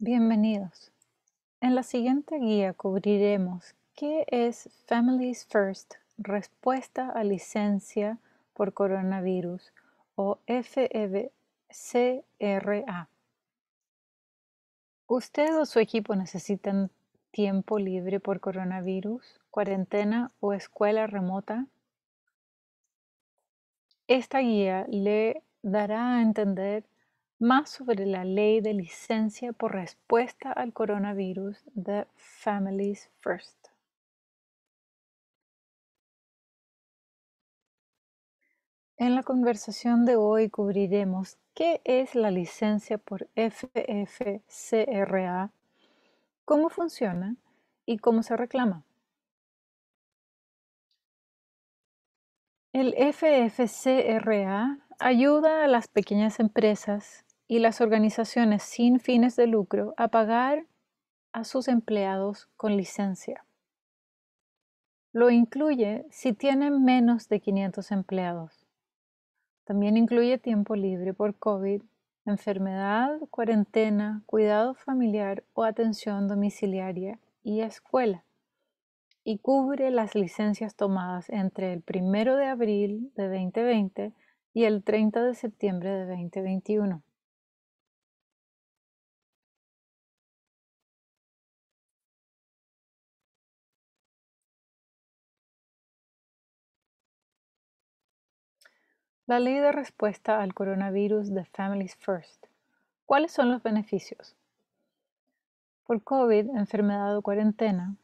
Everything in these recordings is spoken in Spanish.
Bienvenidos. En la siguiente guía cubriremos qué es Families First, respuesta a licencia por coronavirus o FEBCRA. Usted o su equipo necesitan tiempo libre por coronavirus, cuarentena o escuela remota. Esta guía le dará a entender más sobre la ley de licencia por respuesta al coronavirus de Families First. En la conversación de hoy cubriremos qué es la licencia por FFCRA, cómo funciona y cómo se reclama. El FFCRA ayuda a las pequeñas empresas y las organizaciones sin fines de lucro a pagar a sus empleados con licencia. Lo incluye si tienen menos de 500 empleados. También incluye tiempo libre por COVID, enfermedad, cuarentena, cuidado familiar o atención domiciliaria y escuela. Y cubre las licencias tomadas entre el 1 de abril de 2020 y el 30 de septiembre de 2021. la ley de respuesta al coronavirus de Families First. ¿Cuáles son los beneficios? Por COVID, enfermedad o cuarentena,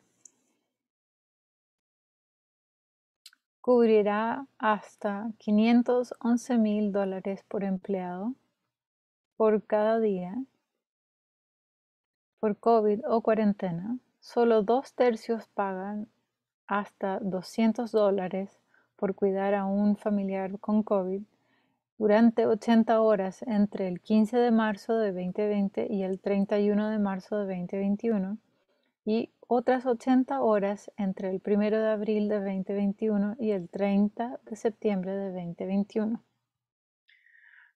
cubrirá hasta $511,000 dólares por empleado por cada día por COVID o cuarentena. Solo dos tercios pagan hasta 200 dólares por cuidar a un familiar con COVID durante 80 horas entre el 15 de marzo de 2020 y el 31 de marzo de 2021 y otras 80 horas entre el 1 de abril de 2021 y el 30 de septiembre de 2021.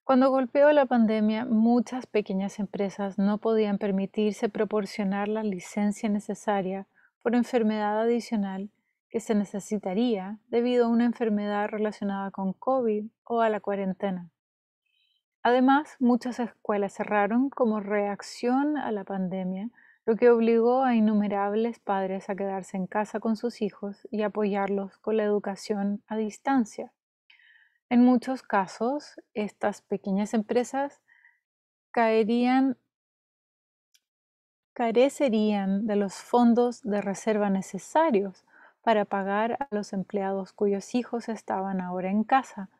Cuando golpeó la pandemia, muchas pequeñas empresas no podían permitirse proporcionar la licencia necesaria por enfermedad adicional que se necesitaría debido a una enfermedad relacionada con COVID o a la cuarentena. Además, muchas escuelas cerraron como reacción a la pandemia, lo que obligó a innumerables padres a quedarse en casa con sus hijos y apoyarlos con la educación a distancia. En muchos casos, estas pequeñas empresas caerían carecerían de los fondos de reserva necesarios para pagar a los empleados cuyos hijos estaban ahora en casa,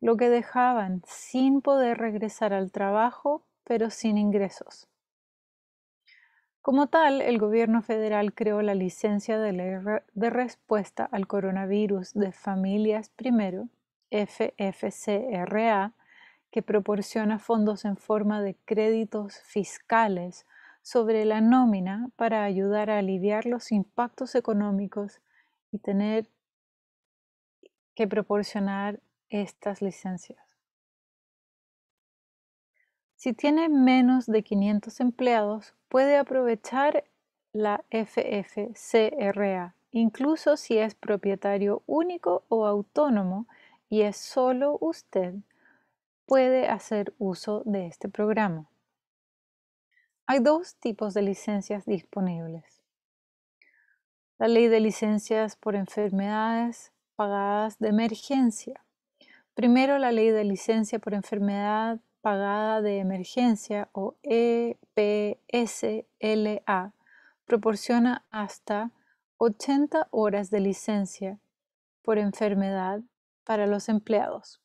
lo que dejaban sin poder regresar al trabajo, pero sin ingresos. Como tal, el gobierno federal creó la licencia de, respuesta al coronavirus de familias primero, FFCRA, que proporciona fondos en forma de créditos fiscales sobre la nómina para ayudar a aliviar los impactos económicos y tener que proporcionar estas licencias. Si tiene menos de 500 empleados, puede aprovechar la FFCRA, incluso si es propietario único o autónomo y es solo usted, puede hacer uso de este programa. Hay dos tipos de licencias disponibles la ley de licencias por enfermedades pagadas de emergencia. Primero, la ley de licencia por enfermedad pagada de emergencia o EPSLA proporciona hasta 80 horas de licencia por enfermedad para los empleados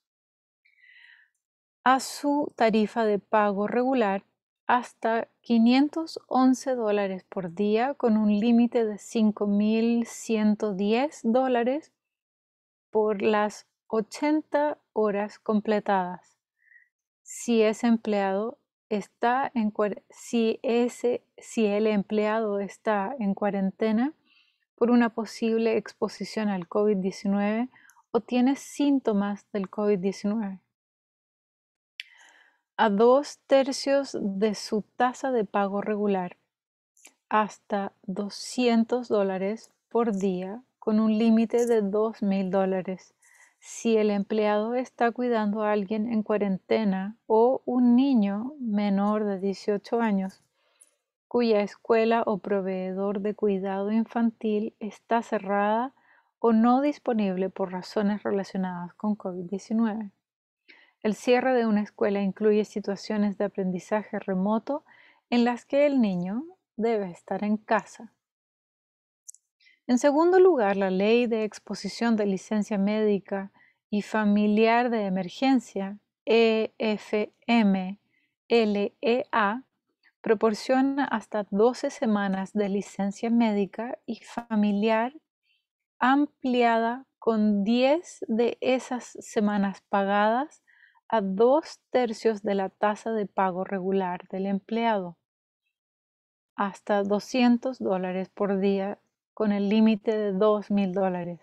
a su tarifa de pago regular hasta 511 dólares por día con un límite de 5.110 dólares por las 80 horas completadas. Si empleado está en si ese si el empleado está en cuarentena por una posible exposición al COVID-19 o tiene síntomas del COVID-19 a dos tercios de su tasa de pago regular hasta 200 dólares por día con un límite de 2.000 dólares si el empleado está cuidando a alguien en cuarentena o un niño menor de 18 años cuya escuela o proveedor de cuidado infantil está cerrada o no disponible por razones relacionadas con COVID-19. El cierre de una escuela incluye situaciones de aprendizaje remoto en las que el niño debe estar en casa. En segundo lugar, la ley de exposición de licencia médica y familiar de emergencia, EFMLEA, proporciona hasta 12 semanas de licencia médica y familiar ampliada con 10 de esas semanas pagadas a dos tercios de la tasa de pago regular del empleado, hasta 200 dólares por día con el límite de 2.000 dólares,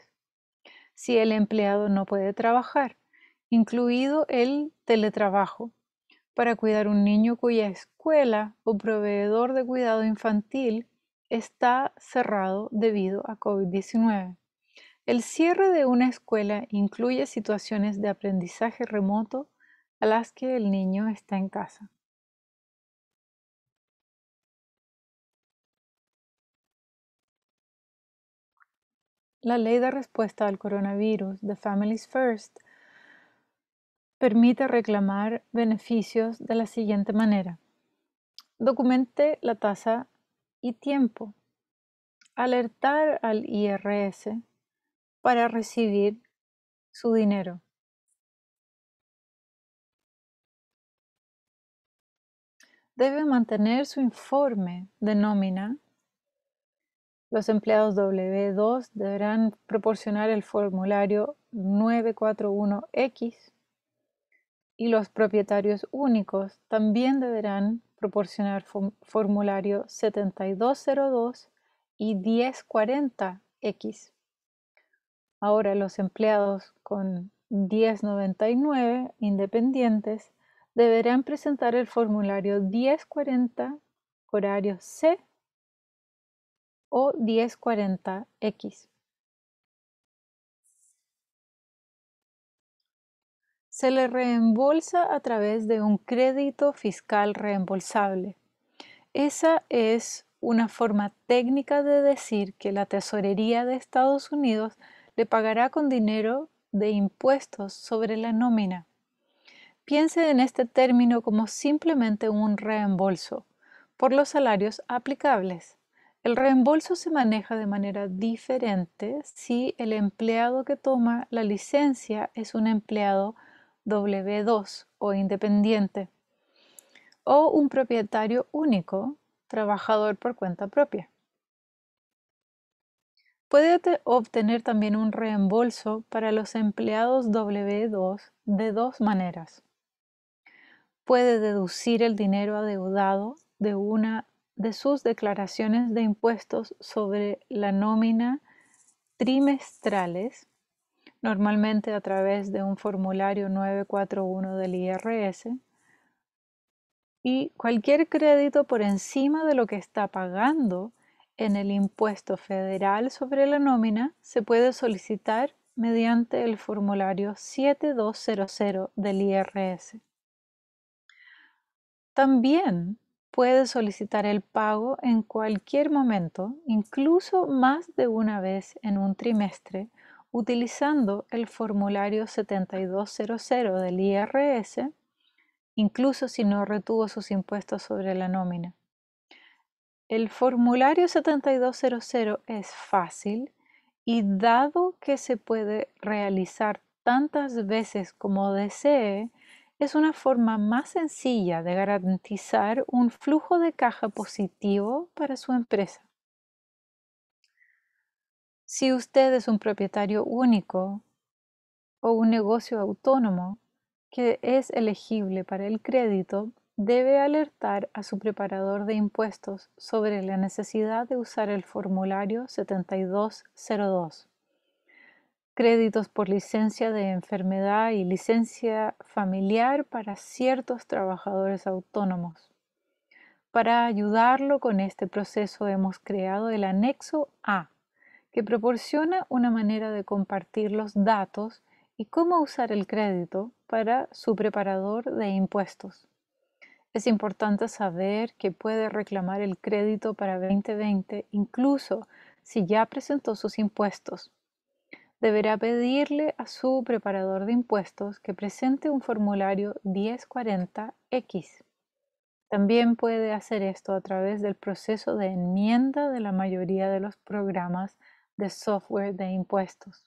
si el empleado no puede trabajar, incluido el teletrabajo, para cuidar un niño cuya escuela o proveedor de cuidado infantil está cerrado debido a COVID-19. El cierre de una escuela incluye situaciones de aprendizaje remoto a las que el niño está en casa. La ley de respuesta al coronavirus, The Families First, permite reclamar beneficios de la siguiente manera. Documente la tasa y tiempo. Alertar al IRS para recibir su dinero. debe mantener su informe de nómina. Los empleados W2 deberán proporcionar el formulario 941X y los propietarios únicos también deberán proporcionar formulario 7202 y 1040X. Ahora los empleados con 1099 independientes deberán presentar el formulario 1040 horario C o 1040X. Se le reembolsa a través de un crédito fiscal reembolsable. Esa es una forma técnica de decir que la tesorería de Estados Unidos le pagará con dinero de impuestos sobre la nómina. Piense en este término como simplemente un reembolso por los salarios aplicables. El reembolso se maneja de manera diferente si el empleado que toma la licencia es un empleado W2 o independiente o un propietario único, trabajador por cuenta propia. Puede obtener también un reembolso para los empleados W2 de dos maneras puede deducir el dinero adeudado de una de sus declaraciones de impuestos sobre la nómina trimestrales, normalmente a través de un formulario 941 del IRS, y cualquier crédito por encima de lo que está pagando en el impuesto federal sobre la nómina se puede solicitar mediante el formulario 7200 del IRS. También puede solicitar el pago en cualquier momento, incluso más de una vez en un trimestre, utilizando el formulario 7200 del IRS, incluso si no retuvo sus impuestos sobre la nómina. El formulario 7200 es fácil y dado que se puede realizar tantas veces como desee, es una forma más sencilla de garantizar un flujo de caja positivo para su empresa. Si usted es un propietario único o un negocio autónomo que es elegible para el crédito, debe alertar a su preparador de impuestos sobre la necesidad de usar el formulario 7202 créditos por licencia de enfermedad y licencia familiar para ciertos trabajadores autónomos. Para ayudarlo con este proceso hemos creado el anexo A, que proporciona una manera de compartir los datos y cómo usar el crédito para su preparador de impuestos. Es importante saber que puede reclamar el crédito para 2020 incluso si ya presentó sus impuestos deberá pedirle a su preparador de impuestos que presente un formulario 1040X. También puede hacer esto a través del proceso de enmienda de la mayoría de los programas de software de impuestos.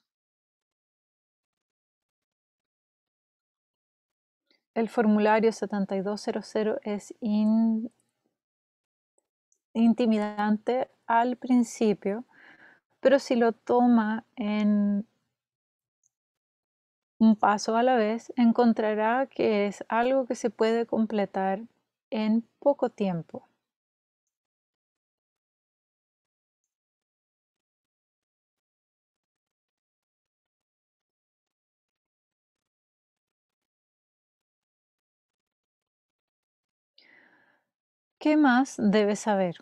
El formulario 7200 es intimidante al principio pero si lo toma en un paso a la vez, encontrará que es algo que se puede completar en poco tiempo. ¿Qué más debes saber?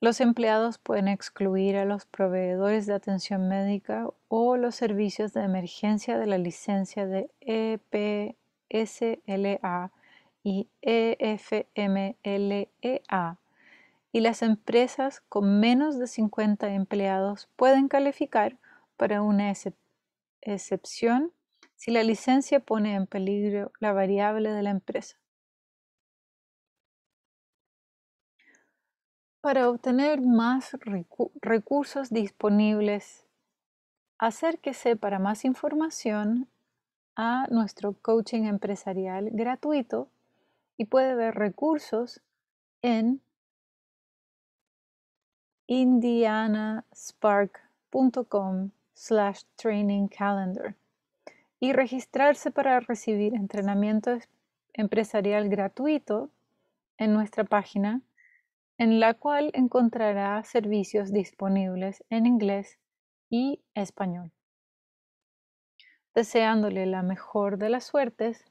Los empleados pueden excluir a los proveedores de atención médica o los servicios de emergencia de la licencia de EPSLA y EFMLEA y las empresas con menos de 50 empleados pueden calificar para una excepción si la licencia pone en peligro la variable de la empresa. para obtener más recursos disponibles. Acérquese para más información a nuestro coaching empresarial gratuito y puede ver recursos en indianaspark.com slash training calendar y registrarse para recibir entrenamiento empresarial gratuito en nuestra página en la cual encontrará servicios disponibles en inglés y español. Deseándole la mejor de las suertes,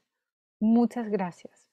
muchas gracias.